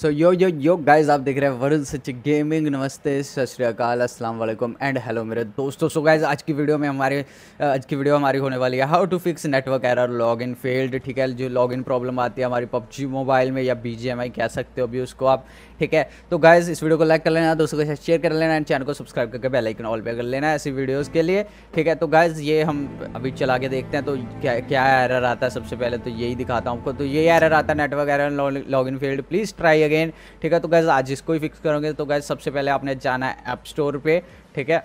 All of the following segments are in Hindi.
सो यो यो यो गाइज आप देख रहे हैं वरुण सच गेमिंग नमस्ते सत श्रीकाल अस्सलाम वालेकुम एंड हेलो मेरे दोस्तों सो गाइज आज की वीडियो में हमारे आज की वीडियो हमारी होने वाली है how to fix network error log in failed ठीक है जो लॉग इन प्रॉब्लम आती है हमारी पबजी मोबाइल में या बी कह सकते हो अभी उसको आप ठीक है तो गाइज इस वीडियो को लाइक कर लेना दोस्तों के साथ शेयर कर लेना एंड चैनल को सब्सक्राइब करके बेलाइकन ऑल पे कर लेना ऐसी वीडियोज़ के लिए ठीक है तो गाइज ये हम अभी चला के देखते हैं तो क्या क्या एरर आता है सबसे पहले तो यही दिखाता हूँ आपको तो यही एरर आता है network error log in failed please try again ठीक है तो गैस आज इसको ही फिक्स करोगे तो गैस सबसे पहले आपने जाना है ऐप स्टोर पर ठीक है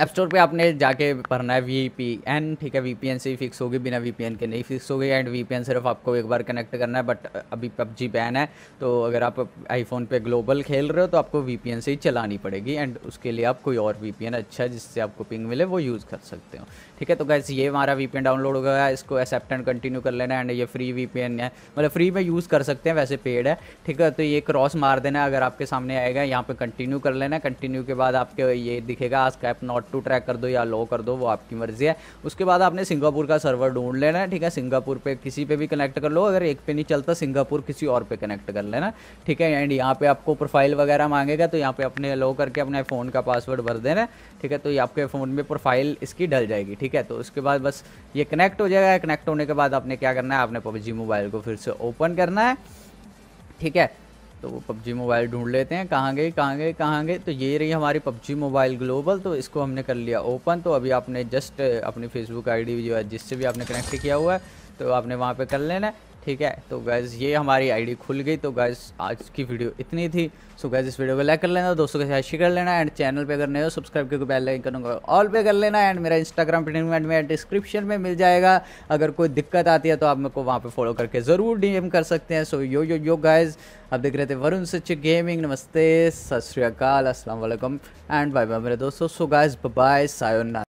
ऐप स्टोर पे आपने जाके भरना है वी पी एन ठीक है वी पी एन से ही फिक्स होगी बिना वी पी एन के नहीं फिक्स होगी एंड वी पी एन सिर्फ आपको एक बार कनेक्ट करना है बट अभी पबजी बैन है तो अगर आप आईफोन पे ग्लोबल खेल रहे हो तो आपको वी पी एन से ही चलानी पड़ेगी एंड उसके लिए आप कोई और वी पी एन अच्छा जिससे आपको पिंग मिले वो यूज़ कर सकते हो ठीक है तो कैसे ये हमारा वी पी एन डाउनलोड हो गया इसको एक्सेप्ट एंड कंटिन्यू कर लेना एंड ये फ्री वी पी एन है मतलब फ्री में यूज़ कर सकते हैं वैसे पेड है ठीक है तो ये क्रॉस मार देना अगर आपके सामने आएगा यहाँ पर कंटिन्यू कर लेना कंटिन्यू के बाद आपके ये दिखेगा आज का नॉट हॉट टू ट्रैक कर दो या लो कर दो वो आपकी मर्जी है उसके बाद आपने सिंगापुर का सर्वर ढूंढ लेना है ठीक है सिंगापुर पे किसी पे भी कनेक्ट कर लो अगर एक पे नहीं चलता सिंगापुर किसी और पे कनेक्ट कर लेना ठीक है एंड यहाँ पे आपको प्रोफाइल वगैरह मांगेगा तो यहाँ पे अपने लो करके अपने फ़ोन का पासवर्ड भर देना ठीक है तो ये आपके फ़ोन में प्रोफाइल इसकी डल जाएगी ठीक है तो उसके बाद बस ये कनेक्ट हो जाएगा कनेक्ट होने के बाद आपने क्या करना है आपने पबजी मोबाइल को फिर से ओपन करना है ठीक है तो वो पबजी मोबाइल ढूंढ लेते हैं कहाँ गए कहाँ गए कहाँ गए तो ये रही हमारी पबजी मोबाइल ग्लोबल तो इसको हमने कर लिया ओपन तो अभी आपने जस्ट अपनी फेसबुक आईडी जो है जिससे भी आपने कनेक्ट किया हुआ है तो आपने वहाँ पे कर लेना है ठीक है तो गैज़ ये हमारी आईडी खुल गई तो गैज़ आज की वीडियो इतनी थी सो गैज़ इस वीडियो को लाइक कर लेना दोस्तों के साथ शेयर कर लेना एंड चैनल पे अगर नहीं हो सब्सक्राइब करके बेल लाइन करूँगा ऑल पे कर लेना एंड मेरा इंस्टाग्राम पेमेंट में डिस्क्रिप्शन में मिल जाएगा अगर कोई दिक्कत आती है तो आप मेरे को वहाँ पर फॉलो करके ज़रूर डी कर सकते हैं सो यो यो यो गैज़ आप देख रहे थे वरुण सच गेमिंग नमस्ते सत श्रीकाल असलम एंड बाय बाय मेरे दोस्तों सो गाइस बाय सायोना